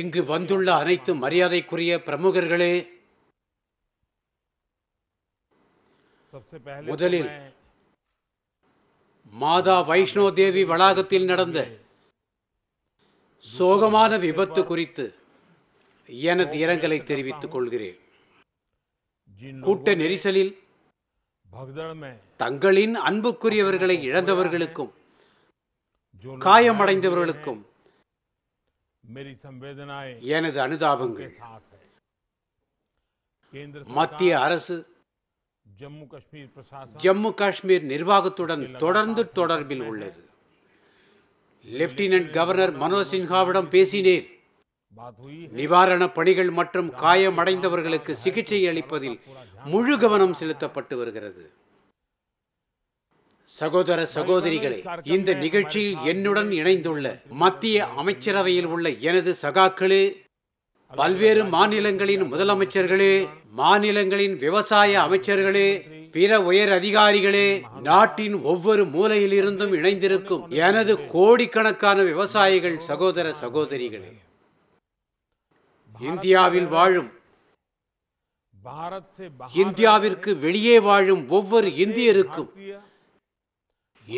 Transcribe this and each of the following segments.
இங்கு வந்துள்ள அனைத்து மரியாதைக்குரிய பிரமுகர்களே முதலில் மாதா வைஷ்ணோ தேவி வளாகத்தில் நடந்த சோகமான விபத்து குறித்து எனது இரங்கலை தெரிவித்துக் கொள்கிறேன் கூட்ட நெரிசலில் தங்களின் அன்புக்குரியவர்களை இழந்தவர்களுக்கும் காயமடைந்தவர்களுக்கும் எனது அனுதாபங்கள் மத்திய அரசு ஜம்மு காஷ்மீர் நிர்வாகத்துடன் தொடர்ந்து தொடர்பில் உள்ளது லெப்டினன்ட் கவர்னர் மனோஜ் சின்ஹாவிடம் பேசினேன் நிவாரண பணிகள் மற்றும் காயமடைந்தவர்களுக்கு சிகிச்சை அளிப்பதில் முழு கவனம் செலுத்தப்பட்டு வருகிறது சகோதர சகோதரிகளே இந்த நிகழ்ச்சியில் என்னுடன் இணைந்துள்ள மத்திய அமைச்சரவையில் உள்ள எனது சகாக்களே பல்வேறு மாநிலங்களின் முதலமைச்சர்களே மாநிலங்களின் விவசாய அமைச்சர்களே பிற உயர் அதிகாரிகளே நாட்டின் ஒவ்வொரு மூலையில் இருந்தும் இணைந்திருக்கும் எனது கோடிக்கணக்கான விவசாயிகள் சகோதர சகோதரிகளே இந்தியாவில் வாழும் இந்தியாவிற்கு வெளியே வாழும் ஒவ்வொரு இந்தியருக்கும்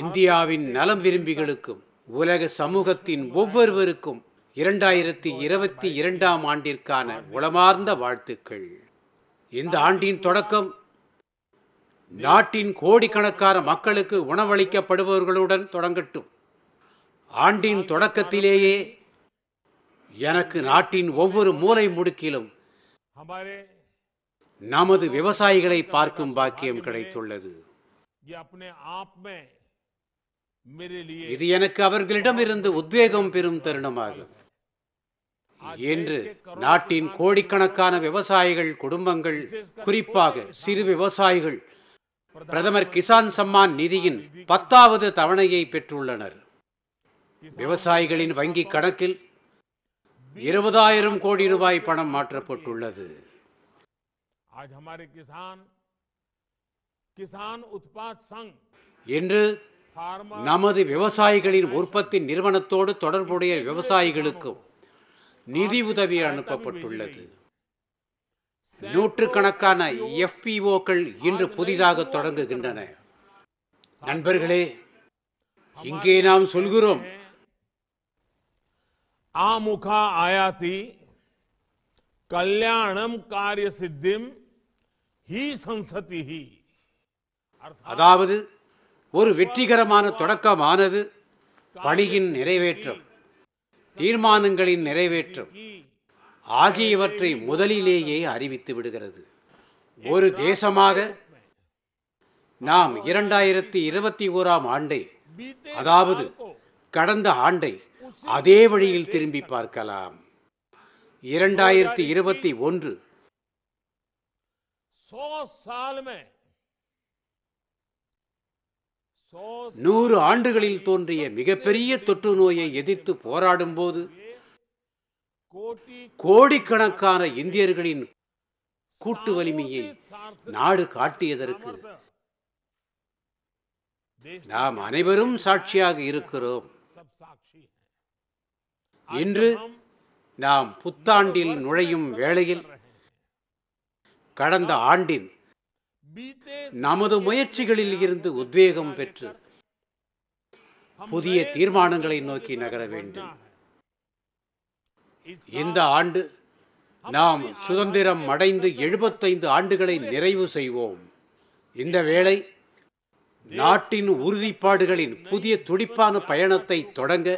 இந்தியாவின் நலம் விரும்பிகளுக்கும் உலக சமூகத்தின் ஒவ்வொருவருக்கும் இரண்டாயிரத்தி இருபத்தி இரண்டாம் ஆண்டிற்கான உளமார்ந்த வாழ்த்துக்கள் இந்த ஆண்டின் தொடக்கம் நாட்டின் கோடிக்கணக்கான மக்களுக்கு உணவளிக்கப்படுபவர்களுடன் தொடங்கட்டும் ஆண்டின் தொடக்கத்திலேயே எனக்கு நாட்டின் ஒவ்வொரு மூலை முடுக்கிலும் நமது விவசாயிகளை பார்க்கும் பாக்கியம் கிடைத்துள்ளது இது எனக்கு அவர்களிடம் இருந்து உத்வேகம் பெறும் தருணமாகும் என்று நாட்டின் கோடிக்கணக்கான விவசாயிகள் குடும்பங்கள் குறிப்பாக சிறு விவசாயிகள் பிரதமர் கிசான் சம்மான் நிதியின் பத்தாவது தவணையை பெற்றுள்ளனர் விவசாயிகளின் வங்கி கணக்கில் இருபதாயிரம் கோடி ரூபாய் பணம் மாற்றப்பட்டுள்ளது என்று நமது விவசாயிகளின் உற்பத்தி நிறுவனத்தோடு தொடர்புடைய விவசாயிகளுக்கும் நிதி உதவி அனுப்பப்பட்டுள்ளது நூற்றுக்கணக்கான எஃபிஓக்கள் இன்று புதிதாக தொடங்குகின்றன நண்பர்களே இங்கே நாம் சொல்கிறோம் ஆமுகா ஆயாதி கல்யாணம் காரிய சித்திம் ஹி சம்சதி அதாவது ஒரு வெற்றிகரமான தொடக்கமானது பணியின் நிறைவேற்றம் தீர்மானங்களின் நிறைவேற்றம் ஆகியவற்றை முதலிலேயே அறிவித்து விடுகிறது ஒரு தேசமாக நாம் இரண்டாயிரத்தி இருபத்தி ஓராம் ஆண்டை அதாவது கடந்த ஆண்டை அதே வழியில் திரும்பி பார்க்கலாம் இரண்டாயிரத்தி இருபத்தி ஒன்று நூறு ஆண்டுகளில் தோன்றிய மிகப்பெரிய தொற்று நோயை எதிர்த்து போராடும் போது கோடிக்கணக்கான இந்தியர்களின் கூட்டு வலிமையை நாடு காட்டியதற்கு நாம் அனைவரும் சாட்சியாக இருக்கிறோம் இன்று நாம் புத்தாண்டில் நுழையும் வேளையில் கடந்த ஆண்டின் நமது முயற்சிகளில் இருந்து உத்வேகம் பெற்று புதிய தீர்மானங்களை நோக்கி நகர வேண்டும் இந்த ஆண்டு நாம் சுதந்திரம் அடைந்து எழுபத்தைந்து ஆண்டுகளை நிறைவு செய்வோம் இந்த வேளை நாட்டின் உறுதிப்பாடுகளின் புதிய துடிப்பான பயணத்தை தொடங்க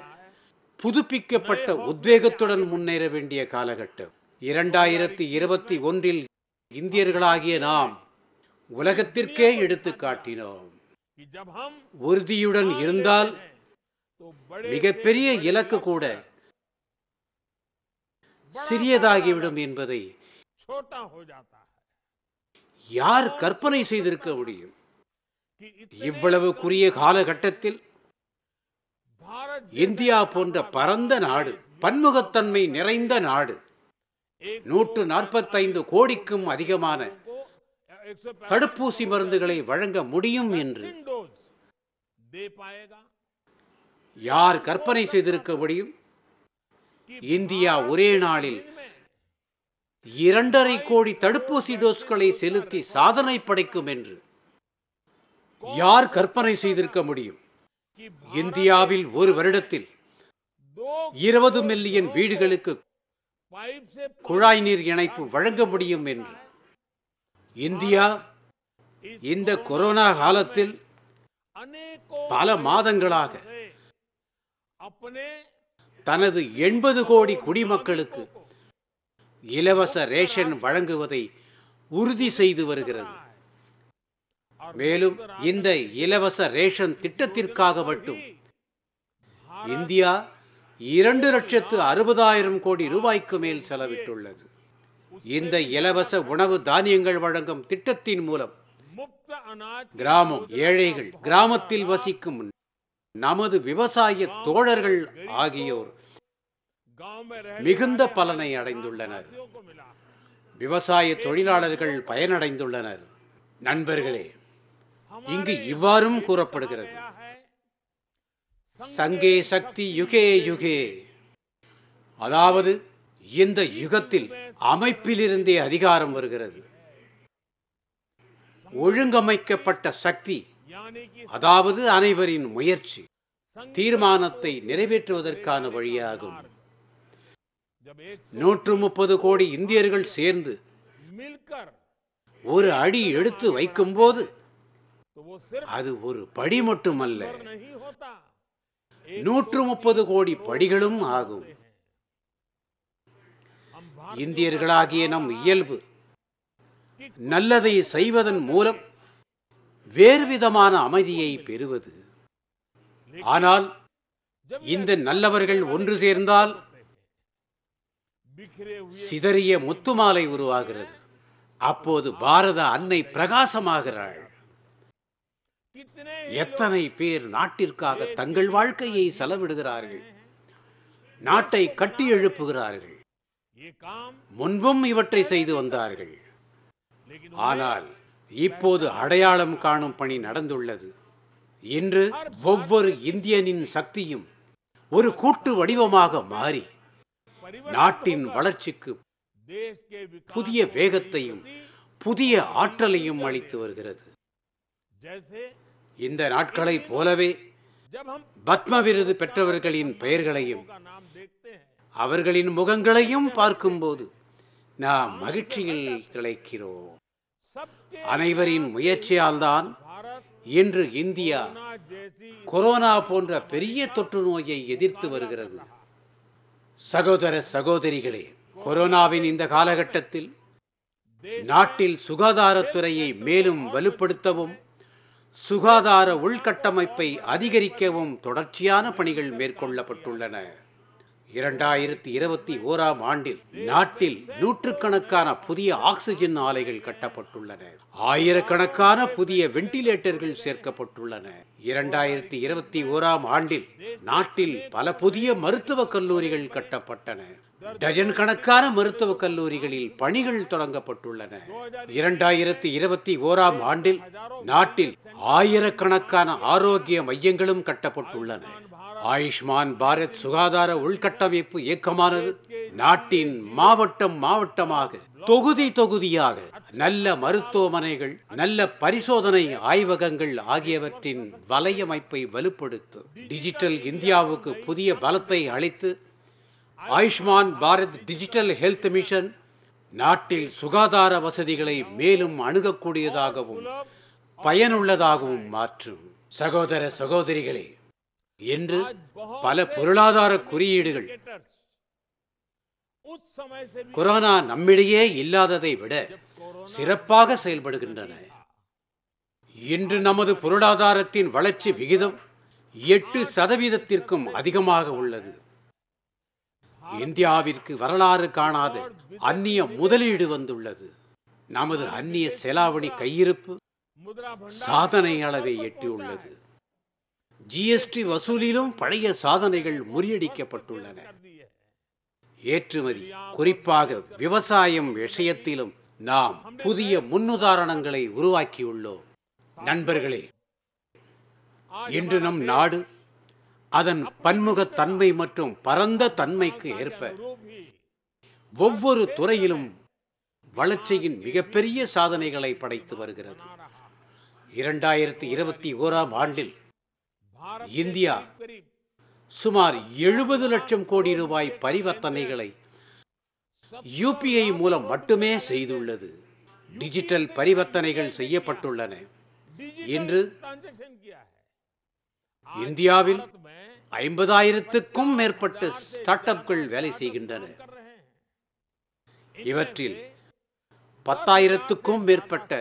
புதுப்பிக்கப்பட்ட உத்வேகத்துடன் முன்னேற வேண்டிய காலகட்டம் இரண்டாயிரத்தி இருபத்தி ஒன்றில் இந்தியர்களாகிய நாம் உலகத்திற்கே எடுத்து காட்டினோம் உறுதியுடன் இருந்தால் மிகப்பெரிய இலக்கு கூட சிறியதாகிவிடும் என்பதை யார் கற்பனை செய்திருக்க முடியும் இவ்வளவு குறிய காலகட்டத்தில் இந்தியா போன்ற பரந்த நாடு பன்முகத்தன்மை நிறைந்த நாடு நூற்று நாற்பத்தைந்து கோடிக்கும் அதிகமான தடுப்பூசி மருந்துகளை வழங்க முடியும் என்று யார் கற்பனை செய்திருக்க முடியும் இந்தியா ஒரே நாளில் இரண்டரை கோடி தடுப்பூசி டோஸ்களை செலுத்தி சாதனை படைக்கும் என்று யார் கற்பனை செய்திருக்க முடியும் இந்தியாவில் ஒரு வருடத்தில் இருபது மில்லியன் வீடுகளுக்கு குழாய் நீர் இணைப்பு வழங்க முடியும் என்று இந்தியா இந்த கொரோனா காலத்தில் பல மாதங்களாக தனது எண்பது கோடி குடிமக்களுக்கு இலவச ரேஷன் வழங்குவதை உறுதி செய்து வருகிறது மேலும் இந்த இலவச ரேஷன் திட்டத்திற்காக மட்டும் இந்தியா இரண்டு லட்சத்து அறுபதாயிரம் கோடி ரூபாய்க்கு மேல் செலவிட்டுள்ளது இந்த இலவச உணவு தானியங்கள் வழங்கும் திட்டத்தின் மூலம் கிராமம் ஏழைகள் கிராமத்தில் வசிக்கும் நமது விவசாய தோழர்கள் ஆகியோர் மிகுந்த பலனை அடைந்துள்ளனர் விவசாய தொழிலாளர்கள் பயனடைந்துள்ளனர் நண்பர்களே இங்கு இவ்வாறும் கூறப்படுகிறது சங்கே சக்தி யுகே யுகே அதாவது இந்த யுகத்தில் அமைப்பிலிருந்தே அதிகாரம் வருகிறது ஒழுங்கமைக்கப்பட்ட சக்தி அதாவது அனைவரின் முயற்சி தீர்மானத்தை நிறைவேற்றுவதற்கான வழியாகும் நூற்று முப்பது கோடி இந்தியர்கள் சேர்ந்து ஒரு அடி எடுத்து வைக்கும்போது அது ஒரு படி மட்டுமல்ல நூற்று முப்பது கோடி படிகளும் ஆகும் இந்தியர்களாகிய நம் இயல்பு நல்லதை செய்வதன் மூலம் வேறுவிதமான அமைதியை பெறுவது ஆனால் இந்த நல்லவர்கள் ஒன்று சேர்ந்தால் சிதறிய முத்துமாலை உருவாகிறது அப்போது பாரத அன்னை பிரகாசமாகிறாள் எத்தனை பேர் நாட்டிற்காக தங்கள் வாழ்க்கையை செலவிடுகிறார்கள் நாட்டை கட்டி எழுப்புகிறார்கள் முன்பும் இவற்றை செய்து வந்தார்கள் ஆனால் இப்போது அடையாளம் காணும் பணி நடந்துள்ளது இன்று ஒவ்வொரு இந்தியனின் சக்தியும் ஒரு கூட்டு வடிவமாக மாறி நாட்டின் வளர்ச்சிக்கு புதிய வேகத்தையும் புதிய ஆற்றலையும் அளித்து வருகிறது இந்த நாட்களைப் போலவே பத்ம விருது பெற்றவர்களின் பெயர்களையும் அவர்களின் முகங்களையும் பார்க்கும்போது நாம் மகிழ்ச்சியில் திளைக்கிறோம் அனைவரின் முயற்சியால்தான் இன்று இந்தியா கொரோனா போன்ற பெரிய தொற்று நோயை எதிர்த்து வருகிறது சகோதர சகோதரிகளே கொரோனாவின் இந்த காலகட்டத்தில் நாட்டில் சுகாதாரத்துறையை மேலும் வலுப்படுத்தவும் சுகாதார உள்கட்டமைப்பை அதிகரிக்கவும் தொடர்ச்சியான பணிகள் மேற்கொள்ளப்பட்டுள்ளன இரண்டாயிரத்தி இருபத்தி ஓராம் ஆண்டில் நாட்டில் நூற்றுக்கணக்கான புதிய ஆக்சிஜன் ஆலைகள் கட்டப்பட்டுள்ளன ஆயிரக்கணக்கான புதிய வெண்டிலேட்டர்கள் சேர்க்கப்பட்டுள்ளன இரண்டாயிரத்தி இருபத்தி ஓராம் ஆண்டில் நாட்டில் பல புதிய மருத்துவக் கல்லூரிகள் கட்டப்பட்டன டஜன் கணக்கான மருத்துவக் கல்லூரிகளில் பணிகள் தொடங்கப்பட்டுள்ளன இரண்டாயிரத்தி இருபத்தி ஓராம் ஆண்டில் நாட்டில் ஆயிரக்கணக்கான ஆரோக்கிய மையங்களும் கட்டப்பட்டுள்ளன ஆயுஷ்மான் பாரத் சுகாதார உள்கட்டமைப்பு இயக்கமானது நாட்டின் மாவட்டம் மாவட்டமாக தொகுதி தொகுதியாக நல்ல மருத்துவமனைகள் நல்ல பரிசோதனை ஆய்வகங்கள் ஆகியவற்றின் வலையமைப்பை வலுப்படுத்தும் டிஜிட்டல் இந்தியாவுக்கு புதிய பலத்தை அளித்து Ayushman Bharat digital health mission நாட்டில் சுகாதார வசதிகளை மேலும் அணுகக்கூடியதாகவும் பயனுள்ளதாகவும் மாற்றும் சகோதர சகோதரிகளே என்று பல பொருளாதார குறியீடுகள் கொரோனா நம்மிடையே இல்லாததை விட சிறப்பாக செயல்படுகின்றன இன்று நமது பொருளாதாரத்தின் வளர்ச்சி விகிதம் எட்டு சதவீதத்திற்கும் அதிகமாக உள்ளது இந்தியாவிற்கு வரலாறு காணாத அந்நிய முதலீடு வந்துள்ளது நமது அந்நிய செலாவணி கையிருப்பு சாதனை அளவை எட்டியுள்ளது ஜிஎஸ்டி வசூலிலும் பழைய சாதனைகள் முறியடிக்கப்பட்டுள்ளன ஏற்றுமதி குறிப்பாக விவசாயம் விஷயத்திலும் நாம் புதிய முன்னுதாரணங்களை உருவாக்கியுள்ளோம் நண்பர்களே இன்று நம் நாடு அதன் பன்முகத்தன்மை மற்றும் பரந்த தன்மைக்கு ஏற்ப ஒவ்வொரு துறையிலும் வளர்ச்சியின் மிகப்பெரிய சாதனைகளை படைத்து வருகிறது இரண்டாயிரத்தி இருபத்தி ஓராம் ஆண்டில் இந்தியா சுமார் எழுபது லட்சம் கோடி ரூபாய் பரிவர்த்தனைகளை யூபிஐ மூலம் மட்டுமே செய்துள்ளது டிஜிட்டல் பரிவர்த்தனைகள் செய்யப்பட்டுள்ளன இன்று இந்தியாவில் ஐம்பதாயிரத்துக்கும் மேற்பட்ட ஸ்டார்ட் அப்கள் வேலை செய்கின்றன இவற்றில் பத்தாயிரத்துக்கும் மேற்பட்ட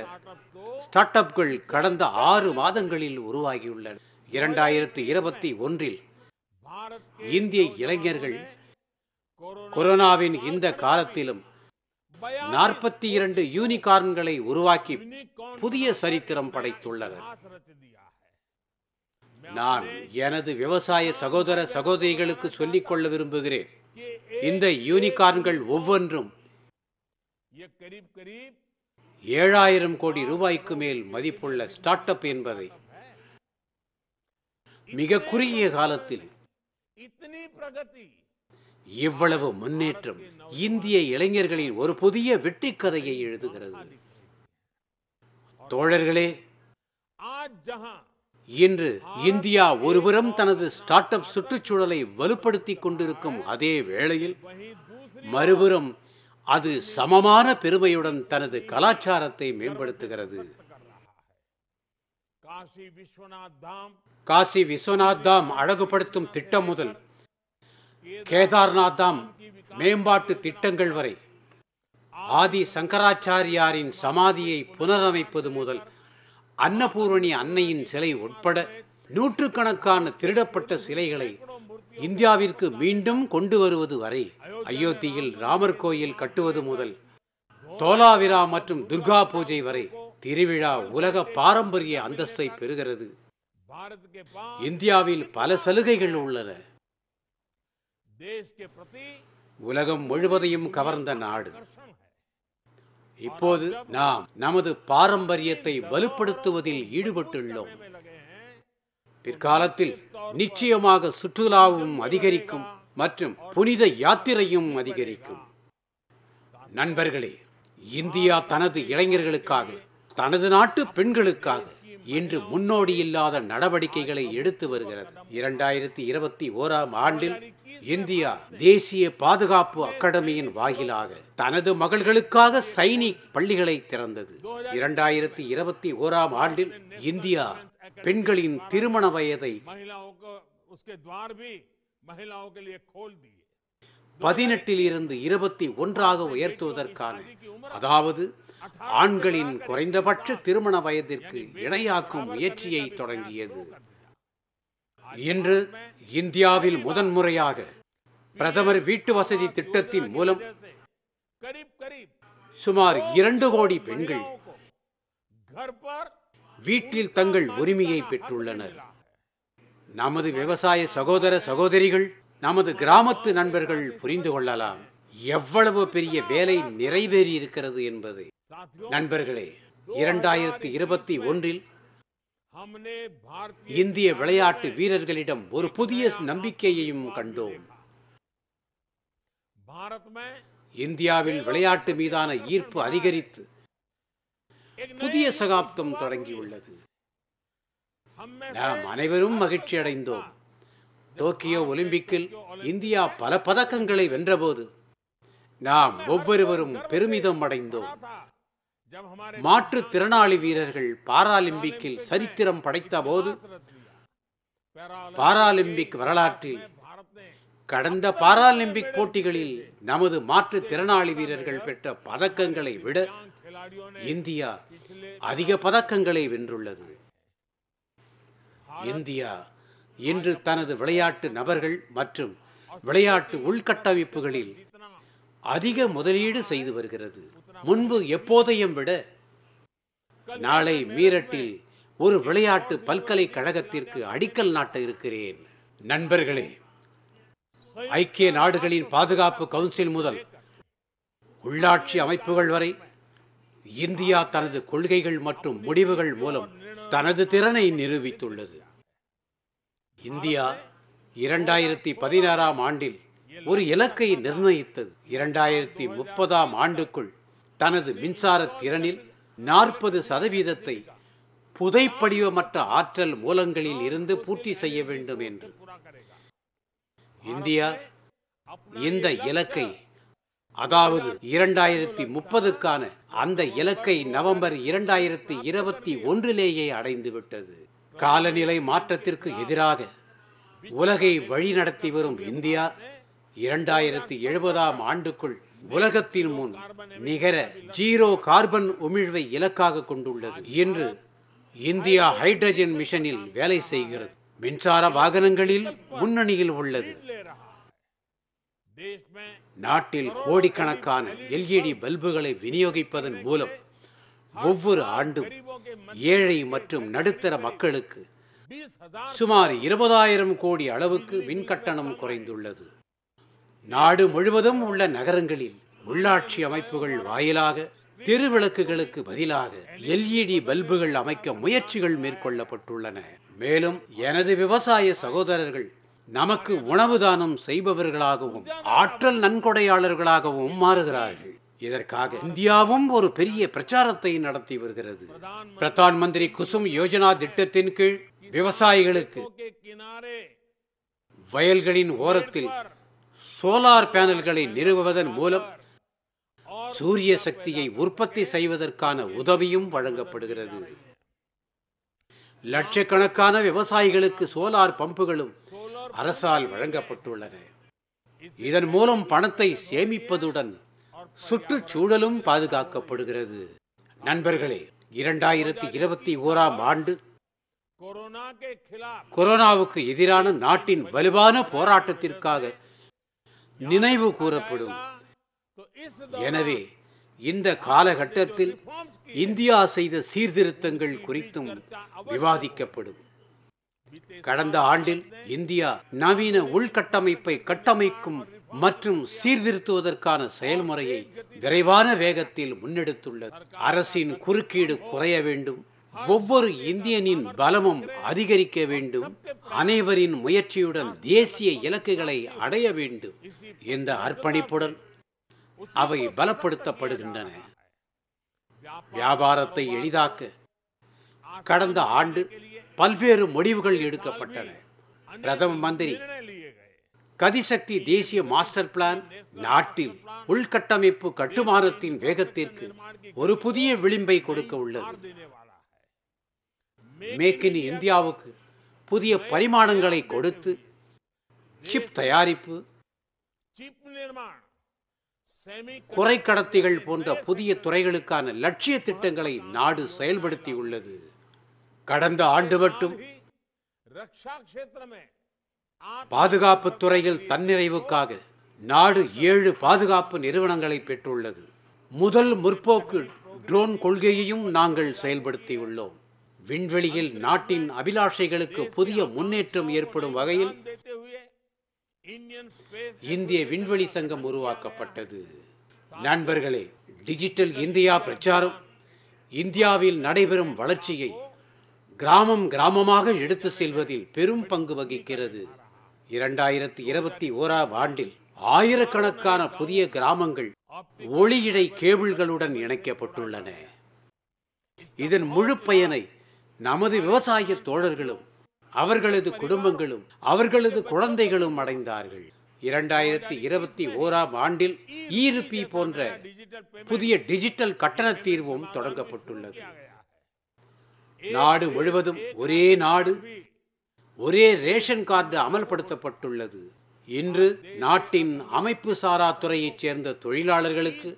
ஸ்டார்ட் அப்கள் கடந்த ஆறு மாதங்களில் உருவாகியுள்ளன இரண்டாயிரத்தி இருபத்தி ஒன்றில் இந்திய இளைஞர்கள் கொரோனாவின் இந்த காலத்திலும் நாற்பத்தி இரண்டு யூனிகார்ன்களை உருவாக்கி புதிய சரித்திரம் படைத்துள்ளனர் நான் எனது விவசாய சகோதர சகோதரிகளுக்கு சொல்லிக்கொள்ள விரும்புகிறேன் இந்த யூனிகார்ன்கள் ஒவ்வொன்றும் ஏழாயிரம் கோடி ரூபாய்க்கு மேல் மதிப்புள்ள ஸ்டார்ட் அப் என்பதை மிக குறுகிய காலத்தில் இவ்வளவு முன்னேற்றம் இந்திய இளைஞர்களின் ஒரு புதிய வெற்றி கதையை எழுதுகிறது தோழர்களே இன்று இந்தியா ஒருபுறம் தனது ஸ்டார்ட் அப் சுற்றுச்சூழலை வலுப்படுத்திக் கொண்டிருக்கும் அதே வேளையில் மறுபுறம் அது சமமான பெருமையுடன் தனது கலாச்சாரத்தை மேம்படுத்துகிறது காசி விஸ்வநாத் தாம் காசி விஸ்வநாத் தாம் அழகுபடுத்தும் திட்டம் முதல் கேதார்நாத் தாம் மேம்பாட்டு திட்டங்கள் வரை ஆதி சங்கராச்சாரியாரின் சமாதியை புனரமைப்பது முதல் அன்னபூரணி அன்னையின் சிலை உட்பட நூற்றுக்கணக்கான திருடப்பட்ட சிலைகளை இந்தியாவிற்கு மீண்டும் கொண்டு வருவது வரை அயோத்தியில் ராமர் கோயில் கட்டுவது முதல் தோலாவிரா மற்றும் துர்கா பூஜை வரை திருவிழா உலக பாரம்பரிய அந்தஸ்தை பெறுகிறது இந்தியாவில் பல சலுகைகள் உள்ளன உலகம் முழுவதையும் கவர்ந்த நாடு இப்போது நாம் நமது பாரம்பரியத்தை வலுப்படுத்துவதில் ஈடுபட்டுள்ளோம் பிற்காலத்தில் நிச்சயமாக சுற்றுலாவும் அதிகரிக்கும் மற்றும் புனித யாத்திரையும் அதிகரிக்கும் நண்பர்களே இந்தியா தனது இளைஞர்களுக்காக தனது நாட்டு பெண்களுக்காக இன்று முன்னோடி இல்லாத நடவடிக்கைகளை எடுத்து வருகிறது இரண்டாயிரத்தி இருபத்தி ஓராம் ஆண்டில் இந்தியா தேசிய பாதுகாப்பு அகாடமியின் வாயிலாக தனது மகள்களுக்காக சைனிக் பள்ளிகளை திறந்தது இரண்டாயிரத்தி இருபத்தி ஓராம் ஆண்டில் இந்தியா பெண்களின் திருமண வயதை பதினெட்டில் இருந்து இருபத்தி ஒன்றாக உயர்த்துவதற்கான அதாவது ஆண்களின் குறைந்தபட்ச திருமண வயதிற்கு இணையாக்கும் முயற்சியை தொடங்கியது இன்று இந்தியாவில் முதன்முறையாக பிரதமர் வீட்டு வசதி திட்டத்தின் மூலம் சுமார் இரண்டு கோடி பெண்கள் வீட்டில் தங்கள் உரிமையை பெற்றுள்ளனர் நமது விவசாய சகோதர சகோதரிகள் நமது கிராமத்து நண்பர்கள் புரிந்து கொள்ளலாம் எவ்வளவு பெரிய வேலை நிறைவேறி இருக்கிறது என்பது நண்பர்களே இரண்டாயிரத்தி இருபத்தி ஒன்றில் இந்திய விளையாட்டு வீரர்களிடம் ஒரு புதிய நம்பிக்கையையும் கண்டோம் இந்தியாவில் விளையாட்டு மீதான ஈர்ப்பு அதிகரித்து புதிய சகாப்தம் தொடங்கியுள்ளது நாம் அனைவரும் மகிழ்ச்சி அடைந்தோம் டோக்கியோ ஒலிம்பிக்கில் இந்தியா பல பதக்கங்களை வென்றபோது நாம் ஒவ்வொருவரும் பெருமிதம் அடைந்தோம் மாற்றுத்திறனாளி வீரர்கள் பாராலிம்பிக்கில் சரித்திரம் படைத்த போது பாராலிம்பிக் வரலாற்றில் கடந்த பாராலிம்பிக் போட்டிகளில் நமது மாற்றுத்திறனாளி வீரர்கள் பெற்ற பதக்கங்களை விட இந்தியா அதிக பதக்கங்களை வென்றுள்ளது இந்தியா இன்று தனது விளையாட்டு நபர்கள் மற்றும் விளையாட்டு உள்கட்டமைப்புகளில் அதிக முதலீடு செய்து வருகிறது முன்பு எப்போதையும் விட நாளை மீரட்டில் ஒரு விளையாட்டு பல்கலைக்கழகத்திற்கு அடிக்கல் நாட்ட இருக்கிறேன் நண்பர்களே ஐக்கிய நாடுகளின் பாதுகாப்பு கவுன்சில் முதல் உள்ளாட்சி அமைப்புகள் வரை இந்தியா தனது கொள்கைகள் மற்றும் முடிவுகள் மூலம் தனது திறனை நிரூபித்துள்ளது இந்தியா இரண்டாயிரத்தி பதினாறாம் ஆண்டில் ஒரு இலக்கை நிர்ணயித்தது இரண்டாயிரத்தி முப்பதாம் ஆண்டுக்குள் தனது மின்சார திறனில் நாற்பது சதவீதத்தை புதைப்படிவமற்ற ஆற்றல் மூலங்களில் இருந்து பூர்த்தி செய்ய வேண்டும் என்று இந்தியா இந்த இலக்கை அதாவது இரண்டாயிரத்தி முப்பதுக்கான அந்த இலக்கை நவம்பர் இரண்டாயிரத்தி இருபத்தி ஒன்றிலேயே அடைந்துவிட்டது காலநிலை மாற்றத்திற்கு எதிராக உலகை வழிநடத்தி வரும் இந்தியா இரண்டாயிரத்தி எழுபதாம் ஆண்டுக்குள் உலகத்தின் முன் நிகர ஜீரோ கார்பன் உமிழ்வை இலக்காக கொண்டுள்ளது என்று இந்தியா ஹைட்ரஜன் மிஷனில் வேலை செய்கிறது மின்சார வாகனங்களில் முன்னணியில் உள்ளது நாட்டில் கோடிக்கணக்கான எல்இடி பல்புகளை விநியோகிப்பதன் மூலம் ஒவ்வொரு ஆண்டும் ஏழை மற்றும் நடுத்தர மக்களுக்கு சுமார் இருபதாயிரம் கோடி அளவுக்கு மின்கட்டணம் குறைந்துள்ளது நாடு முழுவதும் உள்ள நகரங்களில் உள்ளாட்சி அமைப்புகள் வாயிலாக திருவிளக்குகளுக்கு பதிலாக எல்இடி பல்புகள் அமைக்க முயற்சிகள் மேற்கொள்ளப்பட்டுள்ளன மேலும் எனது விவசாய சகோதரர்கள் நமக்கு உணவு தானம் செய்பவர்களாகவும் ஆற்றல் நன்கொடையாளர்களாகவும் மாறுகிறார்கள் இதற்காக இந்தியாவும் ஒரு பெரிய பிரச்சாரத்தை நடத்தி வருகிறது பிரதான் மந்திரி குசும் யோஜனா திட்டத்தின் கீழ் விவசாயிகளுக்கு வயல்களின் ஓரத்தில் சோலார் பேனல்களை நிறுவுவதன் மூலம் சூரிய சக்தியை உற்பத்தி செய்வதற்கான உதவியும் வழங்கப்படுகிறது லட்சக்கணக்கான விவசாயிகளுக்கு சோலார் பம்புகளும் அரசால் வழங்கப்பட்டுள்ளன இதன் மூலம் பணத்தை சேமிப்பதுடன் சுற்றுச்சூழலும் பாதுகாக்கப்படுகிறது நண்பர்களே இரண்டாயிரத்தி இருபத்தி ஓராம் ஆண்டு கொரோனாவுக்கு எதிரான நாட்டின் வலுவான போராட்டத்திற்காக நினைவு கூறப்படும் எனவே இந்த காலகட்டத்தில் இந்தியா செய்த சீர்திருத்தங்கள் குறித்தும் விவாதிக்கப்படும் கடந்த ஆண்டில் இந்தியா நவீன உள்கட்டமைப்பை கட்டமைக்கும் மற்றும் சீர்திருத்துவதற்கான செயல்முறையை விரைவான வேகத்தில் முன்னெடுத்துள்ளது அரசின் குறுக்கீடு குறைய வேண்டும் ஒவ்வொரு இந்தியனின் பலமும் அதிகரிக்க வேண்டும் அனைவரின் முயற்சியுடன் தேசிய இலக்குகளை அடைய வேண்டும் என்ற அர்ப்பணிப்புடன் அவை பலப்படுத்தப்படுகின்றன வியாபாரத்தை எளிதாக்க கடந்த ஆண்டு பல்வேறு முடிவுகள் எடுக்கப்பட்டன பிரதம மந்திரி கதிசக்தி தேசிய மாஸ்டர் பிளான் நாட்டில் உள்கட்டமைப்பு கட்டுமானத்தின் வேகத்திற்கு ஒரு புதிய விளிம்பை கொடுக்க உள்ளது மேக் இன் இந்தியாவுக்கு புதிய பரிமாணங்களை கொடுத்து சிப் தயாரிப்பு குறை கடத்திகள் போன்ற புதிய துறைகளுக்கான லட்சிய திட்டங்களை நாடு செயல்படுத்தியுள்ளது கடந்த ஆண்டு மட்டும் பாதுகாப்பு துறையில் தன்னிறைவுக்காக நாடு ஏழு பாதுகாப்பு நிறுவனங்களை பெற்றுள்ளது முதல் முற்போக்கு ட்ரோன் கொள்கையையும் நாங்கள் செயல்படுத்தியுள்ளோம் விண்வெளியில் நாட்டின் அபிலாஷைகளுக்கு புதிய முன்னேற்றம் ஏற்படும் வகையில் இந்திய விண்வெளி சங்கம் உருவாக்கப்பட்டது நண்பர்களே டிஜிட்டல் இந்தியா பிரச்சாரம் இந்தியாவில் நடைபெறும் வளர்ச்சியை கிராமம் கிராமமாக எடுத்து செல்வதில் பெரும் பங்கு வகிக்கிறது இரண்டாயிரத்தி இருபத்தி ஓராம் ஆண்டில் ஆயிரக்கணக்கான புதிய கிராமங்கள் ஒளியிடை கேபிள்களுடன் இணைக்கப்பட்டுள்ளன இதன் முழு பயனை நமது விவசாய தோழர்களும் அவர்களது குடும்பங்களும் அவர்களது குழந்தைகளும் அடைந்தார்கள் இரண்டாயிரத்தி இருபத்தி ஓராம் ஆண்டில் இருபி போன்ற புதிய டிஜிட்டல் கட்டண தீர்வும் தொடங்கப்பட்டுள்ளது நாடு முழுவதும் ஒரே நாடு ஒரே ரேஷன் கார்டு அமல்படுத்தப்பட்டுள்ளது இன்று நாட்டின் அமைப்பு சாரா துறையைச் சேர்ந்த தொழிலாளர்களுக்கு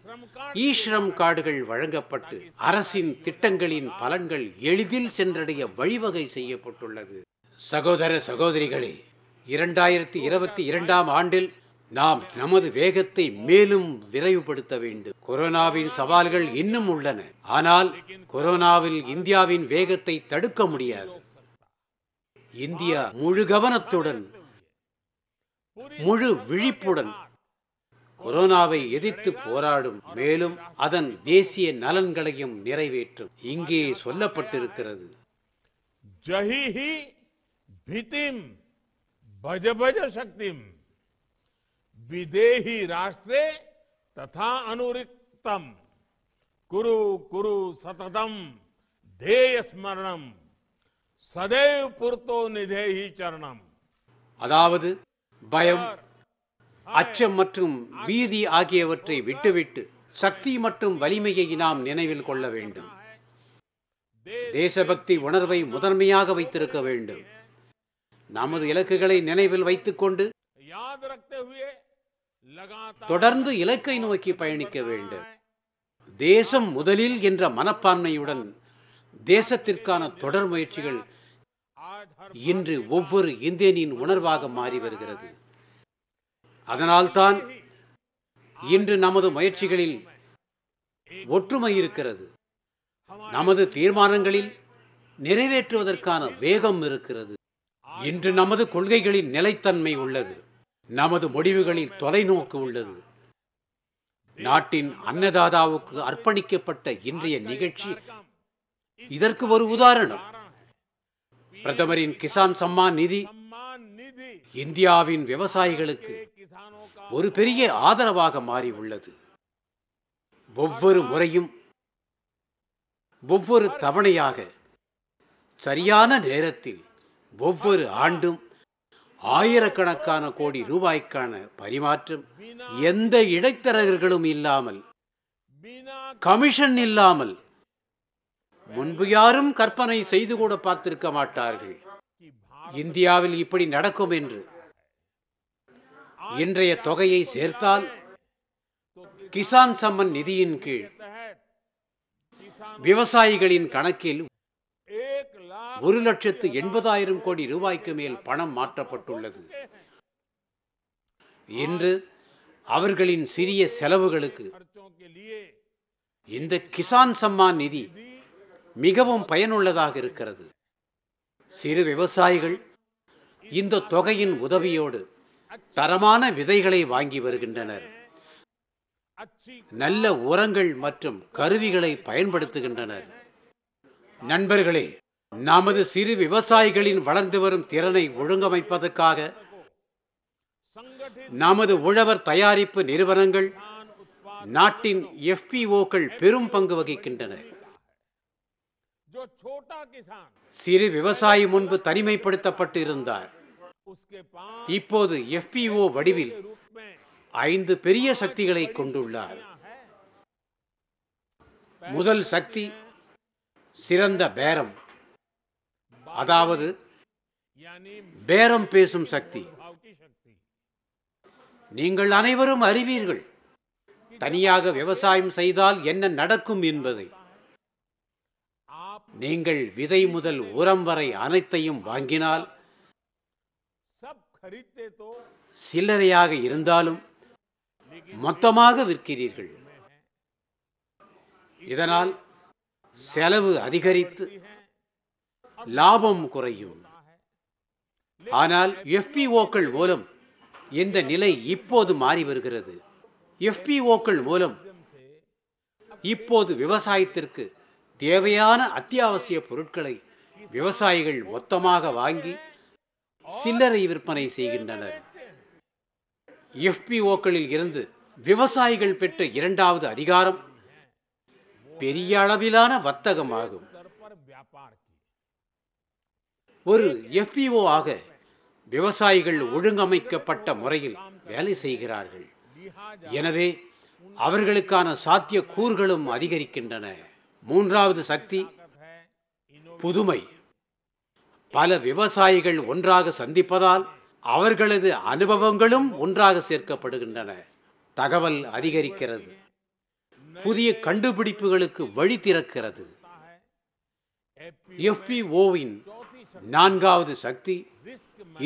ஈஸ்ரம் கார்டுகள் வழங்கப்பட்டு அரசின் திட்டங்களின் பலன்கள் எளிதில் சென்றடைய வழிவகை செய்யப்பட்டுள்ளது சகோதர சகோதரிகளே இரண்டாயிரத்தி இருபத்தி இரண்டாம் ஆண்டில் நாம் நமது வேகத்தை மேலும் விரைவுபடுத்த வேண்டும் கொரோனாவின் சவால்கள் இன்னும் உள்ளன ஆனால் கொரோனாவில் இந்தியாவின் வேகத்தை தடுக்க முடியாது இந்தியா முழு கவனத்துடன் முழு விழிப்புடன் கொரோனாவை எதிர்த்து போராடும் மேலும் அதன் தேசிய நலன்களையும் நிறைவேற்றும் இங்கே சொல்லப்பட்டிருக்கிறது ஜஹிஹி பிதிம் பஜபஜ சக்திம் விதேஹி ராஷ்டிரே ததா அனுரிக்தம் குரு குரு சததம் தேயஸ்மரணம் சதேவ் சதைவ் புர்த்தோ நிதேஹி சரணம் அதாவது பயம் அச்சம் மற்றும் பீதி ஆகியவற்றை விட்டுவிட்டு சக்தி மற்றும் வலிமையை நாம் நினைவில் கொள்ள வேண்டும் தேசபக்தி உணர்வை முதன்மையாக வைத்திருக்க வேண்டும் நமது இலக்குகளை நினைவில் வைத்துக்கொண்டு தொடர்ந்து இலக்கை நோக்கி பயணிக்க வேண்டும் தேசம் முதலில் என்ற மனப்பான்மையுடன் தேசத்திற்கான தொடர் முயற்சிகள் இன்று ஒவ்வொரு இந்தியனின் உணர்வாக மாறி வருகிறது அதனால்தான் இன்று நமது முயற்சிகளில் ஒற்றுமை இருக்கிறது நமது தீர்மானங்களில் நிறைவேற்றுவதற்கான வேகம் இருக்கிறது இன்று நமது கொள்கைகளின் நிலைத்தன்மை உள்ளது நமது முடிவுகளில் தொலைநோக்கு உள்ளது நாட்டின் அன்னதாதாவுக்கு அர்ப்பணிக்கப்பட்ட இன்றைய நிகழ்ச்சி இதற்கு ஒரு உதாரணம் பிரதமரின் கிசான் சம்மான் நிதி இந்தியாவின் விவசாயிகளுக்கு ஒரு பெரிய ஆதரவாக மாறி உள்ளது ஒவ்வொரு முறையும் ஒவ்வொரு தவணையாக சரியான நேரத்தில் ஒவ்வொரு ஆண்டும் ஆயிரக்கணக்கான கோடி ரூபாய்க்கான பரிமாற்றம் எந்த இடைத்தரகர்களும் இல்லாமல் கமிஷன் இல்லாமல் முன்பு யாரும் கற்பனை செய்து கூட பார்த்திருக்க மாட்டார்கள் இந்தியாவில் இப்படி நடக்கும் என்று இன்றைய தொகையை சேர்த்தால் கிசான் சம்மன் நிதியின் கீழ் விவசாயிகளின் கணக்கில் ஒரு லட்சத்து எண்பதாயிரம் கோடி ரூபாய்க்கு மேல் பணம் மாற்றப்பட்டுள்ளது இன்று அவர்களின் சிறிய செலவுகளுக்கு இந்த கிசான் சம்மான் நிதி மிகவும் பயனுள்ளதாக இருக்கிறது சிறு விவசாயிகள் இந்த தொகையின் உதவியோடு தரமான விதைகளை வாங்கி வருகின்றனர் நல்ல உரங்கள் மற்றும் கருவிகளை பயன்படுத்துகின்றனர் நண்பர்களே நமது சிறு விவசாயிகளின் வளர்ந்து வரும் திறனை ஒழுங்கமைப்பதற்காக நமது உழவர் தயாரிப்பு நிறுவனங்கள் நாட்டின் எஃபிஓக்கள் பெரும் பங்கு வகிக்கின்றன சிறு விவசாயி முன்பு தனிமைப்படுத்தப்பட்டு இருந்தார் இப்போது எஃபிஓ வடிவில் ஐந்து பெரிய சக்திகளை கொண்டுள்ளார் முதல் சக்தி சிறந்த பேரம் அதாவது பேரம் பேசும் சக்தி நீங்கள் அனைவரும் அறிவீர்கள் தனியாக விவசாயம் செய்தால் என்ன நடக்கும் என்பதை நீங்கள் விதை முதல் உரம் வரை அனைத்தையும் வாங்கினால் சில்லறையாக இருந்தாலும் மொத்தமாக விற்கிறீர்கள் இதனால் செலவு அதிகரித்து லாபம் குறையும் ஆனால் எஃபிஓக்கள் மூலம் இந்த நிலை இப்போது மாறி வருகிறது எஃபிஓக்கள் மூலம் இப்போது விவசாயத்திற்கு தேவையான அத்தியாவசிய பொருட்களை விவசாயிகள் மொத்தமாக வாங்கி சில்லறை விற்பனை செய்கின்றனர் எஃபிஓக்களில் இருந்து விவசாயிகள் பெற்ற இரண்டாவது அதிகாரம் பெரிய அளவிலான வர்த்தகம் ஆகும் ஒரு எஃபிஓ ஆக விவசாயிகள் ஒழுங்கமைக்கப்பட்ட முறையில் வேலை செய்கிறார்கள் எனவே அவர்களுக்கான சாத்திய கூறுகளும் அதிகரிக்கின்றன மூன்றாவது சக்தி புதுமை பல விவசாயிகள் ஒன்றாக சந்திப்பதால் அவர்களது அனுபவங்களும் ஒன்றாக சேர்க்கப்படுகின்றன தகவல் அதிகரிக்கிறது புதிய கண்டுபிடிப்புகளுக்கு வழி திறக்கிறது எஃபிஓவின் நான்காவது சக்தி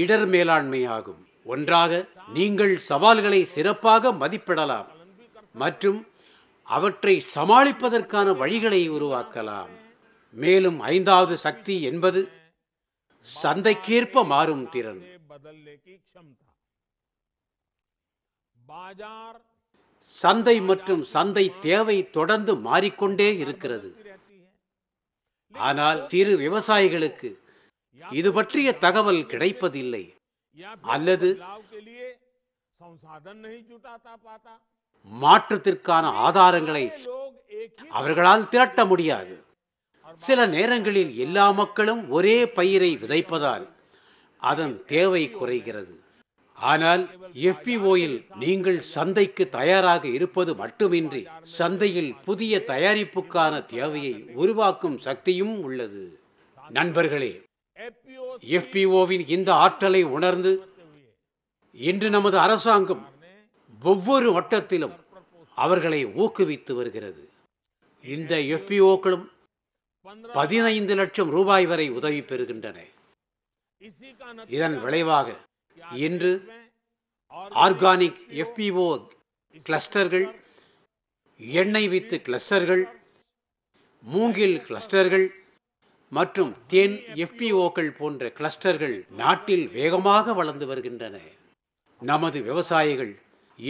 இடர் மேலாண்மையாகும் ஒன்றாக நீங்கள் சவால்களை சிறப்பாக மதிப்பிடலாம் மற்றும் அவற்றை சமாளிப்பதற்கான வழிகளை உருவாக்கலாம் மேலும் ஐந்தாவது சக்தி என்பது சந்தைக்கேற்ப மாறும் திறன் சந்தை மற்றும் சந்தை தேவை தொடர்ந்து மாறிக்கொண்டே இருக்கிறது ஆனால் சிறு விவசாயிகளுக்கு இது பற்றிய தகவல் கிடைப்பதில்லை அல்லது மாற்றத்திற்கான ஆதாரங்களை அவர்களால் திரட்ட முடியாது சில நேரங்களில் எல்லா மக்களும் ஒரே பயிரை விதைப்பதால் அதன் தேவை குறைகிறது ஆனால் எஃபிஓயில் நீங்கள் சந்தைக்கு தயாராக இருப்பது மட்டுமின்றி சந்தையில் புதிய தயாரிப்புக்கான தேவையை உருவாக்கும் சக்தியும் உள்ளது நண்பர்களே எஃபிஓவின் இந்த ஆற்றலை உணர்ந்து இன்று நமது அரசாங்கம் ஒவ்வொரு வட்டத்திலும் அவர்களை ஊக்குவித்து வருகிறது இந்த எஃபிஓக்களும் பதினைந்து லட்சம் ரூபாய் வரை உதவி பெறுகின்றன இதன் விளைவாக இன்று ஆர்கானிக் எஃபிஓ கிளஸ்டர்கள் எண்ணெய் வித்து கிளஸ்டர்கள் மூங்கில் கிளஸ்டர்கள் மற்றும் தேன் எஃபிஓக்கள் போன்ற கிளஸ்டர்கள் நாட்டில் வேகமாக வளர்ந்து வருகின்றன நமது விவசாயிகள்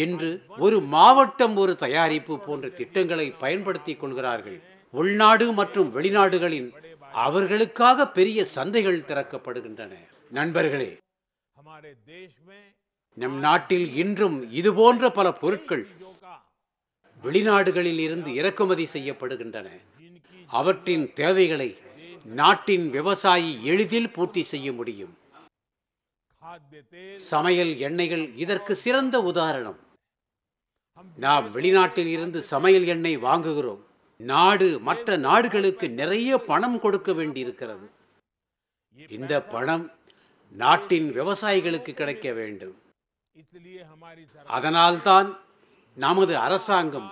இன்று ஒரு மாவட்டம் ஒரு தயாரிப்பு போன்ற திட்டங்களை பயன்படுத்திக் கொள்கிறார்கள் உள்நாடு மற்றும் வெளிநாடுகளின் அவர்களுக்காக பெரிய சந்தைகள் திறக்கப்படுகின்றன நண்பர்களே நம் நாட்டில் இன்றும் இதுபோன்ற பல பொருட்கள் வெளிநாடுகளில் இருந்து இறக்குமதி செய்யப்படுகின்றன அவற்றின் தேவைகளை நாட்டின் விவசாயி எளிதில் பூர்த்தி செய்ய முடியும் சமையல் எண்ணெய்கள் இதற்கு சிறந்த உதாரணம் நாம் வெளிநாட்டில் இருந்து சமையல் எண்ணெய் வாங்குகிறோம் நாடு மற்ற நாடுகளுக்கு நிறைய பணம் கொடுக்க வேண்டியிருக்கிறது இந்த பணம் நாட்டின் விவசாயிகளுக்கு கிடைக்க வேண்டும் அதனால்தான் நமது அரசாங்கம்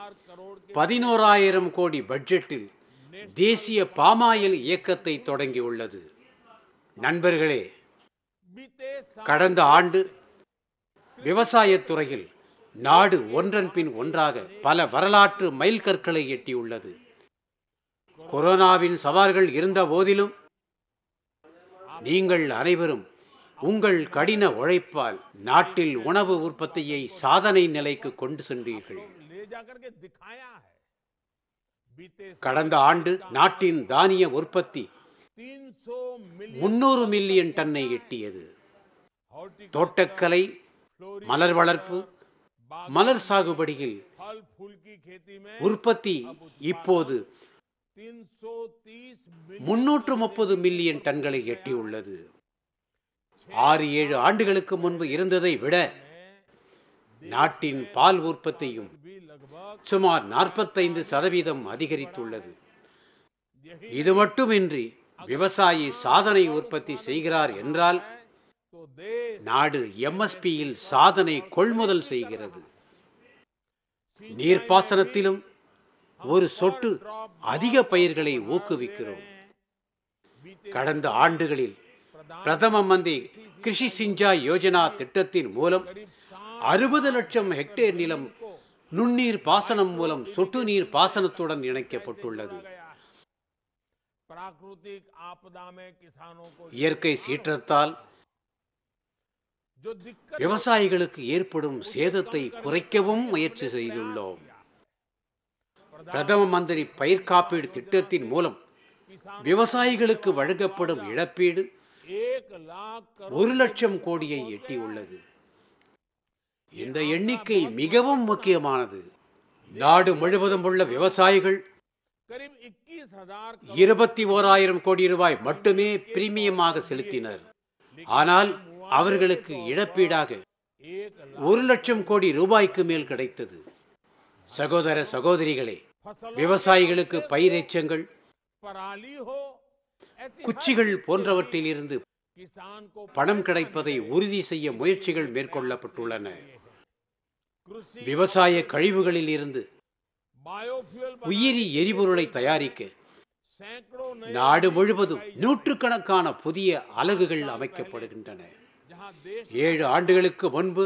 பதினோராயிரம் கோடி பட்ஜெட்டில் தேசிய பாமாயில் இயக்கத்தை தொடங்கியுள்ளது நண்பர்களே கடந்த ஆண்டு விவசாயத்துறையில் நாடு ஒன்றன் பின் ஒன்றாக பல வரலாற்று மைல்கற்களை எட்டியுள்ளது கொரோனாவின் சவால்கள் இருந்த போதிலும் நீங்கள் அனைவரும் உங்கள் கடின உழைப்பால் நாட்டில் உணவு உற்பத்தியை சாதனை நிலைக்கு கொண்டு சென்றீர்கள் கடந்த ஆண்டு நாட்டின் தானிய உற்பத்தி முன்னூறு மில்லியன் டன்னை எட்டியது தோட்டக்கலை மலர் வளர்ப்பு மலர் சாகுபடியில் உற்பத்தி இப்போது முன்னூற்று முப்பது மில்லியன் டன்களை எட்டியுள்ளது ஆறு ஏழு ஆண்டுகளுக்கு முன்பு இருந்ததை விட நாட்டின் பால் உற்பத்தியும் சுமார் நாற்பத்தைந்து சதவீதம் அதிகரித்துள்ளது இது மட்டுமின்றி விவசாயி சாதனை உற்பத்தி செய்கிறார் என்றால் நாடு எம்எஸ்பியில் சாதனை கொள்முதல் செய்கிறது நீர்ப்பாசனத்திலும் ஒரு சொட்டு அதிக பயிர்களை ஊக்குவிக்கிறோம் கடந்த ஆண்டுகளில் பிரதம மந்திரி கிருஷி சிஞ்சா யோஜனா திட்டத்தின் மூலம் அறுபது லட்சம் ஹெக்டேர் நிலம் நுண்ணீர் பாசனம் மூலம் சொட்டு நீர் பாசனத்துடன் இணைக்கப்பட்டுள்ளது இயற்கை சீற்றத்தால் விவசாயிகளுக்கு ஏற்படும் சேதத்தை குறைக்கவும் முயற்சி செய்துள்ளோம் பிரதம மந்திரி பயிர் காப்பீடு திட்டத்தின் மூலம் விவசாயிகளுக்கு வழங்கப்படும் இழப்பீடு ஒரு லட்சம் கோடியை எட்டியுள்ளது இந்த எண்ணிக்கை மிகவும் முக்கியமானது நாடு முழுவதும் உள்ள விவசாயிகள் இருபத்தி ஓராயிரம் கோடி ரூபாய் மட்டுமே பிரீமியமாக செலுத்தினர் ஆனால் அவர்களுக்கு இழப்பீடாக ஒரு லட்சம் கோடி ரூபாய்க்கு மேல் கிடைத்தது சகோதர சகோதரிகளே விவசாயிகளுக்கு பயிரேச்சங்கள் குச்சிகள் போன்றவற்றில் இருந்து பணம் கிடைப்பதை உறுதி செய்ய முயற்சிகள் மேற்கொள்ளப்பட்டுள்ளன விவசாய கழிவுகளில் இருந்து உயிரி எரிபொருளை தயாரிக்க நாடு முழுவதும் நூற்றுக்கணக்கான புதிய அலகுகள் அமைக்கப்படுகின்றன ஏழு ஆண்டுகளுக்கு முன்பு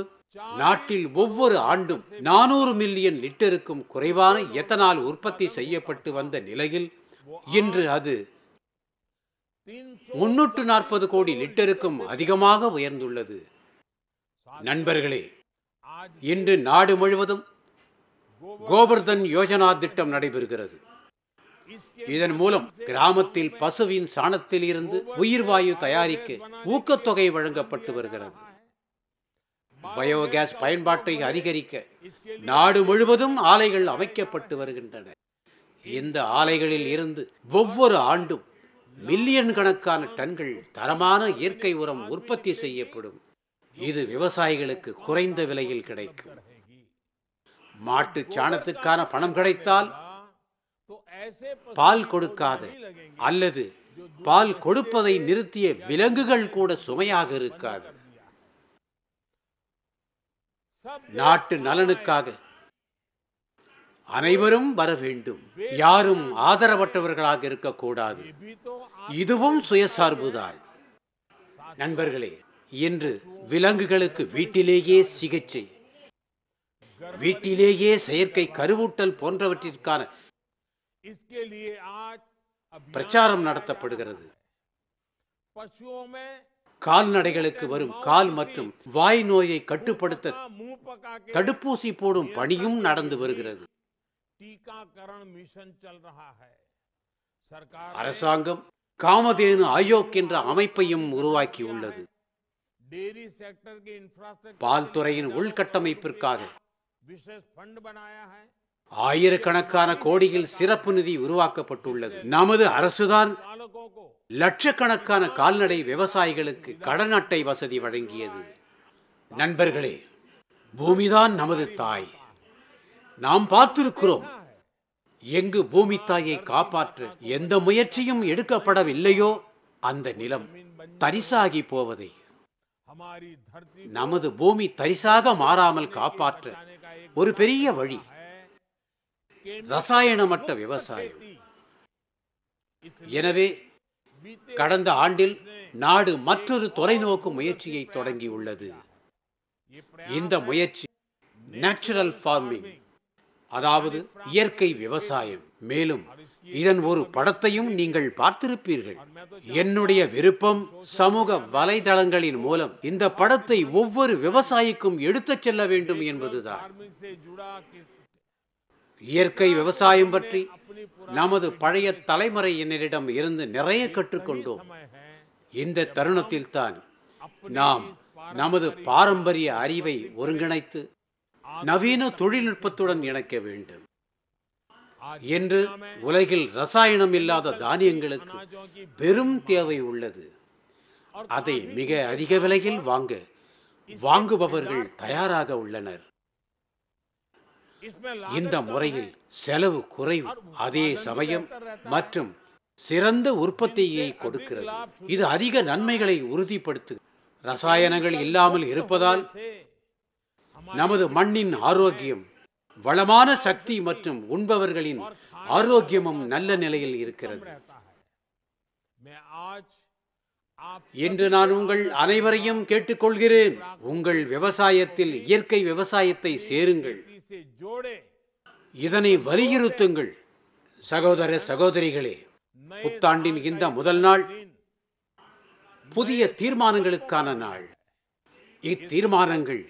நாட்டில் ஒவ்வொரு ஆண்டும் நானூறு மில்லியன் லிட்டருக்கும் குறைவான எத்தனால் உற்பத்தி செய்யப்பட்டு வந்த நிலையில் இன்று அது முன்னூற்று நாற்பது கோடி லிட்டருக்கும் அதிகமாக உயர்ந்துள்ளது நண்பர்களே இன்று நாடு முழுவதும் கோபர்தன் யோஜனா திட்டம் நடைபெறுகிறது இதன் மூலம் கிராமத்தில் பசுவின் சாணத்தில் இருந்து உயிர்வாயு தயாரிக்க ஊக்கத்தொகை வழங்கப்பட்டு வருகிறது பயோகேஸ் பயன்பாட்டை அதிகரிக்க நாடு முழுவதும் ஆலைகள் அமைக்கப்பட்டு வருகின்றன இந்த ஆலைகளில் இருந்து ஒவ்வொரு ஆண்டும் மில்லியன் கணக்கான டன்கள் தரமான இயற்கை உரம் உற்பத்தி செய்யப்படும் இது விவசாயிகளுக்கு குறைந்த விலையில் கிடைக்கும் மாட்டு சாணத்துக்கான பணம் கிடைத்தால் பால் கொடுக்காத அல்லது பால் கொடுப்பதை நிறுத்திய விலங்குகள் கூட சுமையாக இருக்காது நாட்டு நலனுக்காக அனைவரும் வர வேண்டும் யாரும் ஆதரவற்றவர்களாக இருக்கக்கூடாது இதுவும் சுயசார்புதான் நண்பர்களே இன்று விலங்குகளுக்கு வீட்டிலேயே சிகிச்சை வீட்டிலேயே செயற்கை கருவூட்டல் போன்றவற்றிற்கான பிரச்சாரம் நடத்தப்படுகிறது கால்நடைகளுக்கு வரும் கால் மற்றும் வாய் நோயை கட்டுப்படுத்த தடுப்பூசி போடும் பணியும் நடந்து வருகிறது அரசாங்கம் காமதேனு ஆயோக் என்ற அமைப்பையும் உருவாக்கியுள்ளது பால் துறையின் உள்கட்டமைப்பிற்காக ஆயிரக்கணக்கான கோடியில் சிறப்பு நிதி உருவாக்கப்பட்டுள்ளது நமது அரசுதான் லட்சக்கணக்கான கால்நடை விவசாயிகளுக்கு கடன் அட்டை வசதி வழங்கியது நண்பர்களே பூமிதான் நமது தாய் நாம் பார்த்திருக்கிறோம் எங்கு பூமி தாயை காப்பாற்ற எந்த முயற்சியும் எடுக்கப்படவில்லையோ அந்த நிலம் தரிசாகி போவதை நமது பூமி தரிசாக மாறாமல் காப்பாற்ற ஒரு பெரிய வழி ரசாயனமற்ற விவசாயம் எனவே கடந்த ஆண்டில் நாடு மற்றொரு தொலைநோக்கு முயற்சியை தொடங்கியுள்ளது இந்த முயற்சி நேச்சுரல் ஃபார்மிங் அதாவது இயற்கை விவசாயம் மேலும் இதன் ஒரு படத்தையும் நீங்கள் பார்த்திருப்பீர்கள் என்னுடைய விருப்பம் சமூக வலைதளங்களின் மூலம் இந்த படத்தை ஒவ்வொரு விவசாயிக்கும் எடுத்துச் செல்ல வேண்டும் என்பதுதான் இயற்கை விவசாயம் பற்றி நமது பழைய தலைமுறையினரிடம் இருந்து நிறைய கற்றுக்கொண்டோம் இந்த தருணத்தில் தான் நாம் நமது பாரம்பரிய அறிவை ஒருங்கிணைத்து நவீன தொழில்நுட்பத்துடன் இணைக்க வேண்டும் என்று உலகில் ரசாயனம் இல்லாத தானியங்களுக்கு பெரும் தேவை உள்ளது அதை மிக அதிக விலையில் வாங்க வாங்குபவர்கள் தயாராக உள்ளனர் இந்த முறையில் செலவு குறைவு அதே சமயம் மற்றும் சிறந்த உற்பத்தியை கொடுக்கிறது இது அதிக நன்மைகளை உறுதிப்படுத்து ரசாயனங்கள் இல்லாமல் இருப்பதால் நமது மண்ணின் ஆரோக்கியம் வளமான சக்தி மற்றும் உண்பவர்களின் ஆரோக்கியமும் நல்ல நிலையில் இருக்கிறது இன்று நான் உங்கள் அனைவரையும் கேட்டுக்கொள்கிறேன் உங்கள் விவசாயத்தில் இயற்கை விவசாயத்தை சேருங்கள் இதனை வலியுறுத்துங்கள் சகோதர சகோதரிகளே புத்தாண்டின் இந்த முதல் நாள் புதிய தீர்மானங்களுக்கான நாள் இத்தீர்மானங்கள்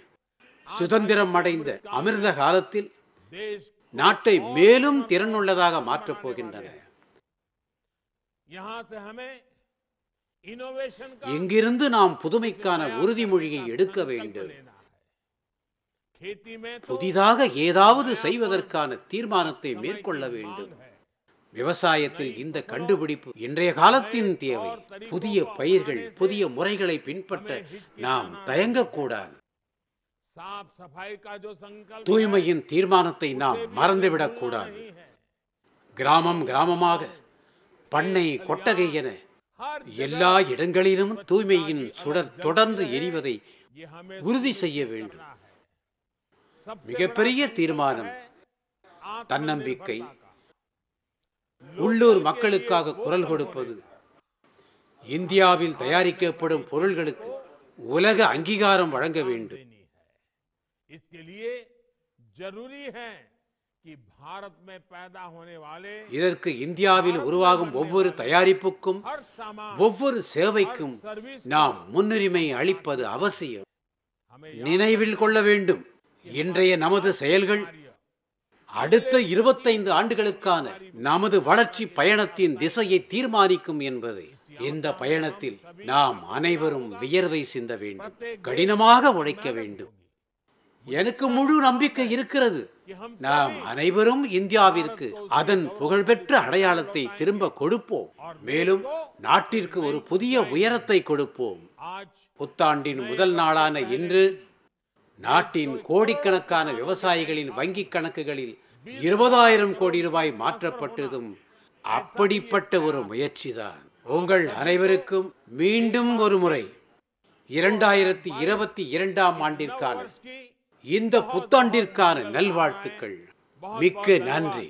சுதந்திரம் அடைந்த அமிர்த காலத்தில் நாட்டை மேலும் திறனுள்ளதாக மாற்றப் போகின்றன எங்கிருந்து நாம் புதுமைக்கான உறுதிமொழியை எடுக்க வேண்டும் புதிதாக ஏதாவது செய்வதற்கான தீர்மானத்தை மேற்கொள்ள வேண்டும் விவசாயத்தில் இந்த கண்டுபிடிப்பு இன்றைய காலத்தின் தேவை புதிய பயிர்கள் புதிய முறைகளை பின்பற்ற நாம் தயங்கக்கூடாது தூய்மையின் தீர்மானத்தை நாம் மறந்துவிடக் கூடாது கிராமம் கிராமமாக பண்ணை கொட்டகை என எல்லா இடங்களிலும் தூய்மையின் சுடர் தொடர்ந்து எரிவதை உறுதி செய்ய வேண்டும் மிகப்பெரிய தீர்மானம் தன்னம்பிக்கை உள்ளூர் மக்களுக்காக குரல் கொடுப்பது இந்தியாவில் தயாரிக்கப்படும் பொருள்களுக்கு உலக அங்கீகாரம் வழங்க வேண்டும் इसके लिए जरूरी है இதற்கு இந்தியாவில் உருவாகும் ஒவ்வொரு தயாரிப்புக்கும் ஒவ்வொரு சேவைக்கும் நாம் முன்னுரிமை அளிப்பது அவசியம் நினைவில் கொள்ள வேண்டும் இன்றைய நமது செயல்கள் அடுத்த இருபத்தைந்து ஆண்டுகளுக்கான நமது வளர்ச்சி பயணத்தின் திசையை தீர்மானிக்கும் என்பதை இந்த பயணத்தில் நாம் அனைவரும் வியர்வை சிந்த வேண்டும் கடினமாக உழைக்க வேண்டும் எனக்கு முழு நம்பிக்கை இருக்கிறது நாம் அனைவரும் இந்தியாவிற்கு அதன் புகழ்பெற்ற அடையாளத்தை திரும்ப கொடுப்போம் மேலும் நாட்டிற்கு ஒரு புதிய உயரத்தை கொடுப்போம் புத்தாண்டின் முதல் நாளான இன்று நாட்டின் கோடிக்கணக்கான விவசாயிகளின் வங்கிக் கணக்குகளில் இருபதாயிரம் கோடி ரூபாய் மாற்றப்பட்டதும் அப்படிப்பட்ட ஒரு முயற்சிதான் உங்கள் அனைவருக்கும் மீண்டும் ஒரு முறை இரண்டாயிரத்தி இருபத்தி இரண்டாம் ஆண்டிற்கான இந்த புத்தாண்டிற்கான நல்வாழ்த்துக்கள் மிக்க நன்றி